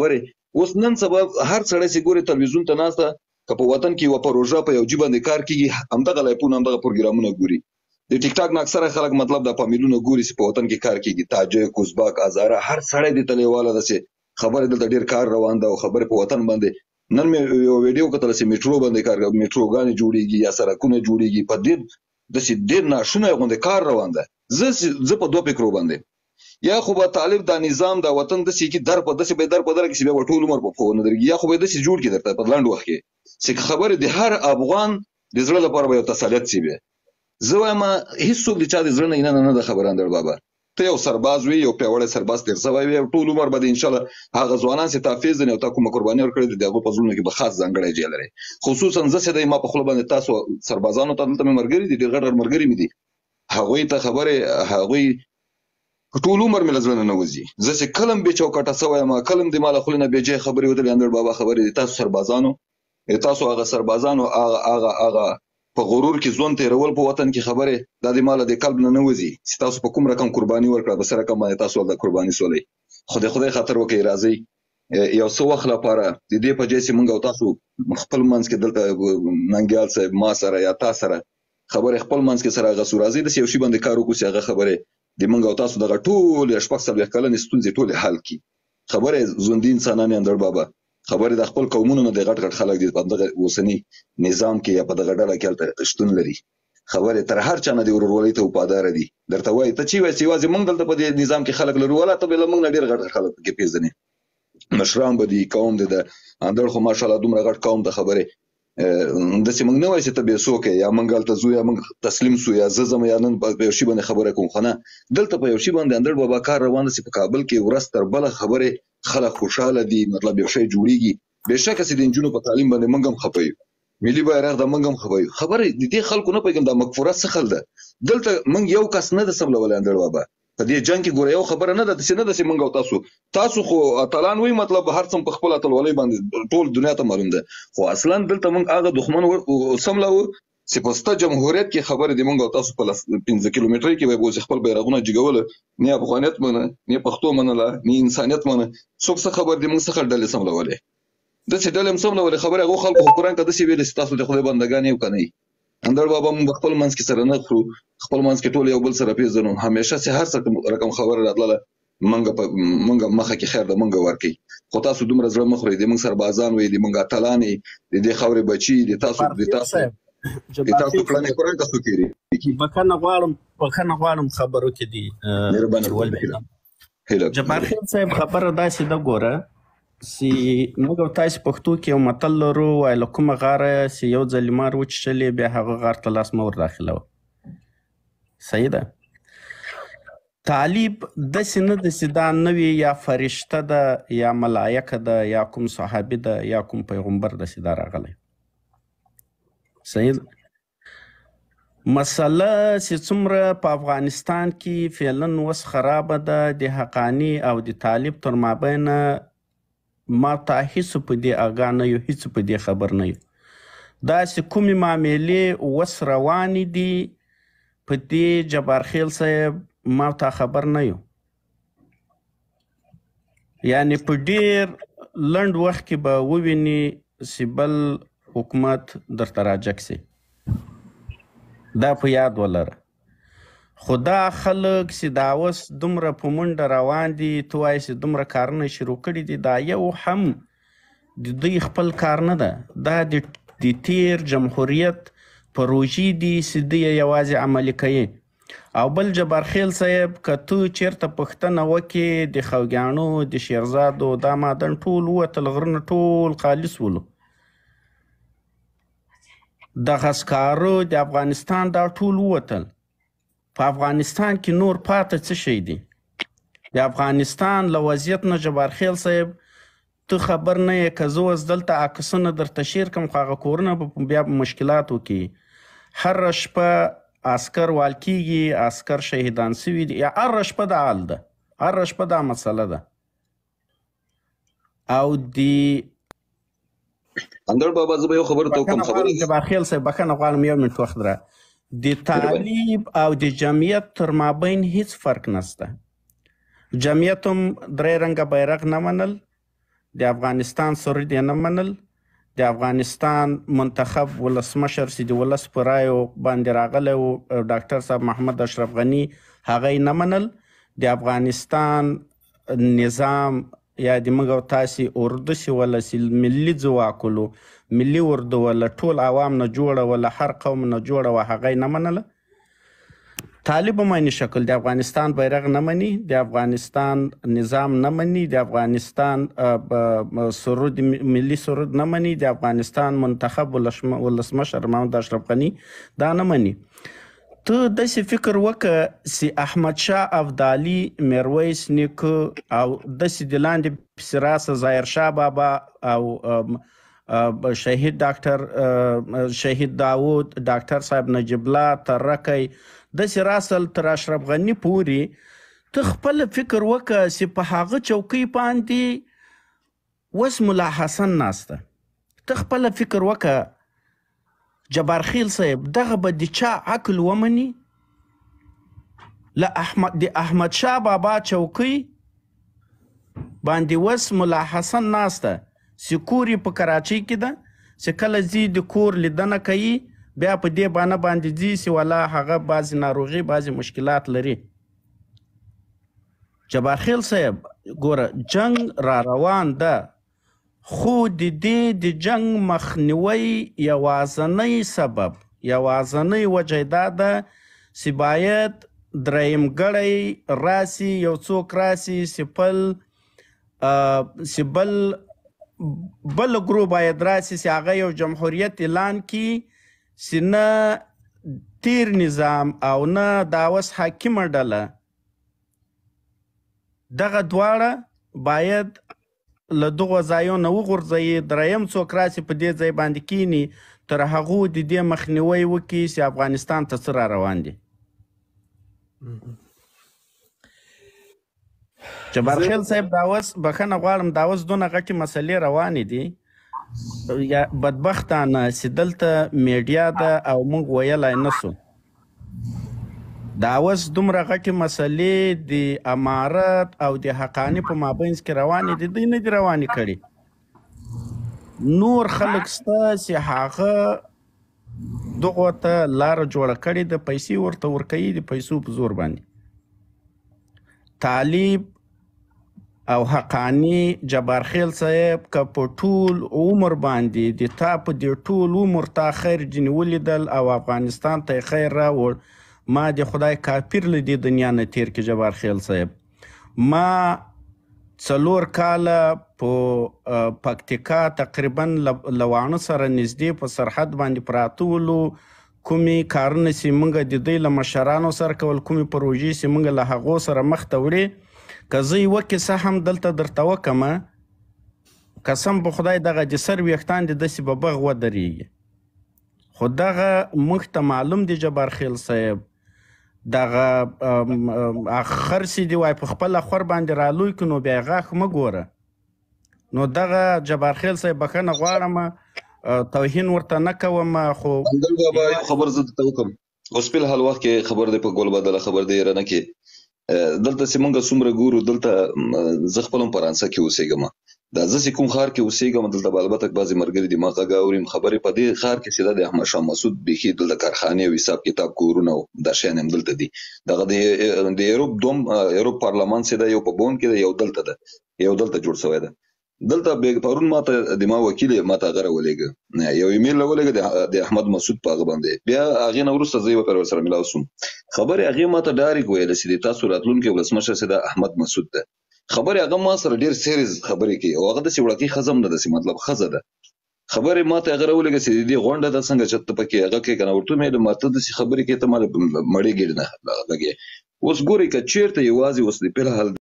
خبره اوس نن سبا هر سړی چې ګوري تلویزیون ته ناسته که په وطن کې یو پروژه په یو جیبه کار کوي همدغه لایپونه همدغه پروګرامونه ګوري د ټیک ټاک نه اکثره خلک مطلب د پامیلونو ګوري چې په وطن کې کار کوي تاجک ازبک ازاره هر سړی د تلېواله دسه خبره دلته ډیر کار روان ده او خبره په وطن باندې نن مې یو ویډیو کتل چې میټرو باندې کار کوي میټرو غانې جوړیږي یا سرکونه جوړیږي په دې د سې ډیر ناشونه غونډه کار روان ده زه زه په دوه فکر باندې یا خو به طالب دا نظام دا وطن دسي کې در په دسي به در په در کې به ټول عمر په خونه درګي یا خو به دسي جوړ کې درته په لاند وخت کې چې خبره د هر افغان د زړه لپاره به یو تسلیت شي به زه وایم هیڅوک د چا د زړه نه نه نه خبره اندر بابا ته یو سرباز وي یو پیوړی سرباز تیر سوی وي ټول عمر به ان شاء الله هغه ځوانان چې تحفیظ نه او تا کوم قرباني ورکړي د هغه په زړه کې به خاص ځانګړی جی لري خصوصا زه چې ما په خپل باندې تاسو سربازانو ته دلته مرګري دي ډېر غړ مرګري مې دي هغه ته خبره هغه ټول عمر مې لزړه نه وځي زه چې کلم به چوکاټه سوی ما کلم دې مال خلنه به جې خبرې ودلې اندر بابا خبرې دې تاسو سربازانو تاسو هغه سربازانو هغه هغه هغه په غرور کې ځون تیرول په وطن کې خبره د دې مال د قلب نه نوځي چې تاسو په کوم رقم قرباني ورکړه به سره کومه تاسو د قرباني سولې خدای خدای خاطر وکړي راځي یو څو وخت لپاره د دې په جېسي مونږ او تاسو خپل منځ کې دلته ننګیال صاحب ما سره یا تاسو سره خبره خپل منځ کې سره غسو راځي د یو شی باندې کار وکړي هغه خبره د منګ او تاسو دغه ټول شپږ څلوېښت کلنې ستونزې ټولې حل کړي خبرې ژوندي انسانان اندر بابا خبرې د خپل قومونو نه د غټ غټ خلک دي په دغه اوسنی نظام کې یا په دغه ډله کې شتون لري خبرې تر هر چا نه دی ورورولۍ ته وفادار دي درته وایي ته چې وایي چې یوازې موږ دلته په دې نظام کې خلک لرو ولا ته به له موږ نه ډېر غټ خلک کې پیژنې مشران به دي قوم دي د اندر خو ماشاءالله دومره غټ قوم د خبرې د سیمنګ نه وایي چې ته به سوکه یا منګل ته زویا منګ تسلیم سو یا ززم یا نن په یو شی باندې خبره کوم خو نه دلته په یو شی باندې اندر بابا کار روان دي په کابل کې ورس تر بل خبره خلک خوشاله دي مطلب یو شی جوړیږي بهشکه چې د انجونو په تعلیم باندې منګم خپي ملي بیرغ د منګم خبري خبره د دې خلکو نه پیغام د مکفوره څخه ده دلته منګ یو کس نه د سبلول اندر بابا په دې جنگ کې ګوره یو خبره نه ده چې نه ده چې منګو تاسو تاسو خو اتلان وی مطلب هر څم په خپل اتلولۍ باندې ټول دنیا ته معلوم ده خو اصلا دلته موږ هغه دښمن سملو چې په ست جمهوریت کې خبره دی موږ تاسو په 15 کیلومتر کې به بوز خپل بیرغونه جګول نه افغانیت منه نه پښتو منه لا نه انسانیت منه څوک څه خبر دی موږ څه ډلې سملولې د څه ډلې سملولې خبره غو خلکو قرآن ته د څه ویل ستاسو د خدای بندگان یو کني اندړ بابا موږ خپل منځ کې سره نه خورو خپل منځ کې ټول یو بل سره پیژنو همیشه چې هر څه رقم خبره راتله منګه منګه مخه کې خیر د منګه ورکی خو تاسو دومره زړه مخ لري د منګ سربازان وي د منګه اتلانی د دې خورې بچي د تاسو د تاسو د تاسو پلان یې قران تاسو کېږي بخنه غواړم بخنه غواړم خبرو کې دي مهرباني جبار خان صاحب خبره داسې د ګوره سی موږ او تاسو پښتو کې یو متل لرو وای له کومه غاره سی یو ځل مار وچشلې بیا هغه غار ته لاس مور داخله و صحیح ده طالب د سینه د سیدا نوی یا فرشته ده یا ملائکه ده یا کوم صحابي ده یا کوم پیغمبر ده سیدا راغلی صحیح ده مسله چې څومره په افغانستان کې فعلا وس خراب ده د حقانی او د طالب تر مابینه ما ته هیڅ په دې اغا نه یو هیڅ په دې خبر نه یو دا چې کومې معاملې وس روانې دي په دې جبارخیل صاحب ما ته خبر نه یو یعنی په ډیر لند وخت کې به وویني سیبل حکومت درته راجک سي دا په یاد ولره خو دا خلک چې دا اوس دومره په منډه روان دي تو وایي چې دومره کارونه شروع کړي دي دا یو هم د دوی خپل کار نه ده دا د تیر جمهوریت پروژې دي چې دوی یوازې عملي کوي او بل جبارخیل صاحب که تو چیرته پښتنه وکې د خوګیانو د شیرزادو دا مادن ټول وتل غرونه ټول خالص ولو د غسکارو د افغانستان دا ټول وتل په افغانستان کې نور پاتې څه شي دي د افغانستان له وضعیت نه جبار خیل صاحب ته خبر نه یې کزو از دلته عکسونه درته شیر کوم خو هغه کورونه به بیا مشکلاتو کې هر شپه عسكر وال کیږي عسكر شهیدان سوي دي یا هر شپه د حال ده هر شپه دا مسله ده او دی اندر بابا زه به یو خبر ته کوم خبر جبار خیل صاحب بخنه غواړم یو منټ وخت دره د طالب او د جمعیت تر مابین هیڅ فرق نشته جمعیت هم درې رنګه بیرغ نه منل د افغانستان سرود یې نه منل د افغانستان منتخب ولسمشر سید ولس پرایو باندې راغلی او ډاکټر صاحب محمد اشرف غنی هغه نه منل د افغانستان نظام یا د موږ تاسو اردو سی ولسی ملي ځواکلو ملي اردو ولا ټول عوام نه جوړه ولا هر قوم نه جوړه وه هغه نه منله طالب معنی شکل د افغانستان بیرغ نه مني د افغانستان نظام نه مني د افغانستان سرود ملي سرود نه مني د افغانستان منتخب ولسمشر محمد اشرف غني دا نه مني ته داسې فکر وکه سی احمد شاه ابدالي میرویس نیکه او داسې د لاندې سراسه ظاهر شاه بابا او شهید ډاکټر شهید داوود ډاکټر صاحب نجیب الله ترکی د سراسل تر اشرف غنی پوری ته خپل فکر وکړه چې په هغه چوکۍ باندې وس ملا حسن ناشته ته خپل فکر وکړه جبار خیل صاحب دغه به د چا عقل ومني له احمد د احمد شاه بابا چوکۍ باندې وس ملا حسن ناشته سکوري په کراچۍ کې ده چې کله زی د کور لیدنه کوي بیا په دې باندې باندې دي چې ولا هغه بعضی ناروغي بعضی مشکلات لري جبار خیل صاحب ګوره جنگ را روان ده خو د دې د جنگ مخنیوي یوازنۍ سبب یوازنۍ وجه دا ده چې باید دریم ګړی راسي یو څوک راسي سپل سبل بل ګروپ باید راسي چې هغه یو جمهوریت اعلان کړي چې نه تیر نظام او نه دا اوس حاکمه ډله دغه دواړه باید له دغه ځایو نه وغورځي دریم څوک راسي په دې ځای باندې کینی تر هغه د دې مخنیوي وکړي چې افغانستان ته سره روان دي جبار خیل صاحب داوس بخنه غواړم داوس دونه غټي مسلې روانې دي یا بدبختانه چې دلته میډیا ده او موږ ویلای نسو دا اوس دومره غټي مسلې د امارت او د حقانی په مابینس کې روانې دي دوی نه دي روانې کړي نور خلک ستاسي هغه دغه ته لار جوړ کړي د پیسې ورته ورکړي د پیسو په زور باندې طالب او حقانی جبارخیل صاحب که په ټول عمر باندې د تا په دې ټول عمر تا خیر جنې ولیدل او افغانستان ته خیر راوړ ما د خدای کافر له دې دنیا نه تیر کې جبارخیل صاحب ما څلور کاله په پکتیکا تقریبا لوانه سره نږدې په سرحد باندې پراته ولو کومې کارونه چې موږ د دوی له مشرانو سره کول کومې پروژې چې موږ له هغو سره مخ ته وړې که زه یوه کیسه هم دلته درته وکمه قسم په خدای دغه د سر ویښتان د داسې به بغ ودرېږي خو دغه موږ ته معلوم دی جبار خیل صاحب دغه اخر سي دی وای په خپل خور باندې رالوي کنو بیا غاخ مګوره نو دغه جبار خیل صاحب بخنه غواړم توهین ورته نه کوم خو خبر زه ته وکم اوس په هل وخت کې خبر دی په ګول بدله خبر دی رانه کې دلته سیمونګه سومره ګورو دلته زه خپلم فرانسه کې اوسېږم دا زه کوم خار کې اوسېږم دلته البته بعضی مرګري دماغ غاوریم خبرې په دې خار کې سیده د احمد شاه مسعود بيخي دلته کارخانه او حساب کتاب کورونه دا شین هم دلته دي دغه د یوروپ دوم یوروپ پارلمان سیده یو په بون کې یو دلته ده یو دلته جوړ شوی ده دلته بیگ پرون ماته د ما وکیل ماته غره ولېګه یو ایمیل ولېګه د احمد مسعود پاغه باندې بیا هغه نو ورسره زی وکړ سره ملاو سوم خبره هغه ماته ډایرک ویل چې تاسو راتلونکي ولسمشر سید احمد مسعود ده خبره هغه ما سره ډیر سیریز خبره کوي او هغه د سیوړکی خزم نه ده مطلب خزه ده خبره ماته هغه ولېګه چې دې غونډه د څنګه چت پکې هغه کې کنه ورته مې ماته د خبرې کې ته مړې ګډ نه لګي اوس ګوري که چیرته یوازې اوس د پیل حل